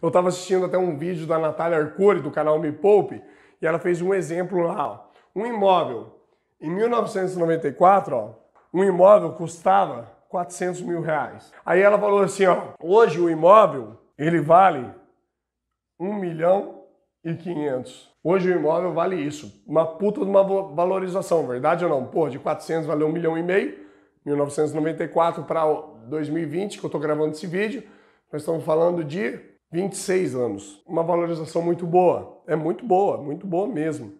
Eu estava assistindo até um vídeo da Natália Arcuri, do canal Me Poupe, e ela fez um exemplo lá. Ó. Um imóvel, em 1994, ó, um imóvel custava 400 mil reais. Aí ela falou assim, ó, hoje o imóvel, ele vale 1 milhão e 500. Hoje o imóvel vale isso. Uma puta de uma valorização, verdade ou não? Pô, de 400 valeu 1 milhão e meio, 1994 para 2020, que eu tô gravando esse vídeo, nós estamos falando de 26 anos. Uma valorização muito boa. É muito boa, muito boa mesmo.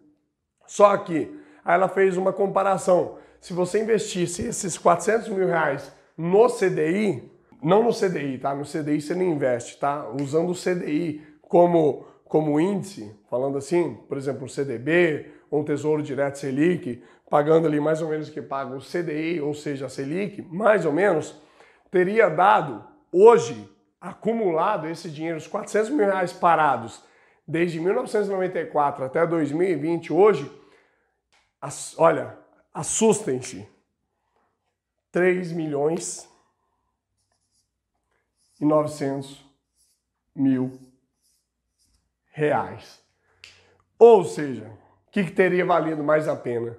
Só que aí ela fez uma comparação. Se você investisse esses 400 mil reais no CDI, não no CDI, tá? No CDI você não investe, tá? Usando o CDI como, como índice, falando assim, por exemplo, o CDB ou um Tesouro Direto Selic, pagando ali mais ou menos que paga o CDI, ou seja, a Selic, mais ou menos, teria dado hoje acumulado esse dinheiro, os 400 mil reais parados desde 1994 até 2020, hoje, as, olha, assustem-se, 3 milhões e 900 mil reais. Ou seja, o que, que teria valido mais a pena?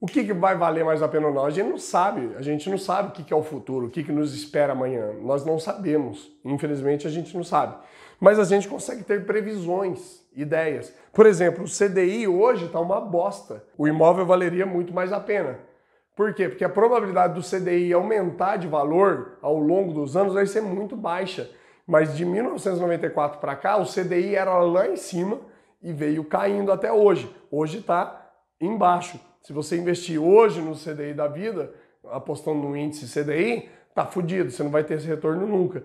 o que, que, vai valer mais a pena ou não? A gente não sabe. A gente não sabe o que, que é o futuro, o que, que, nos espera amanhã. Nós não sabemos. Infelizmente, a gente não sabe. Mas a gente consegue ter previsões, ideias. Por exemplo, o CDI hoje está uma bosta. O imóvel valeria muito mais a pena. Por quê? Porque a probabilidade do CDI aumentar de valor ao longo dos anos vai ser muito baixa. Mas de 1994 para cá, o CDI era lá em cima e veio caindo até hoje. Hoje está embaixo. Se você investir hoje no CDI da vida, apostando no índice CDI, tá fudido, você não vai ter esse retorno nunca.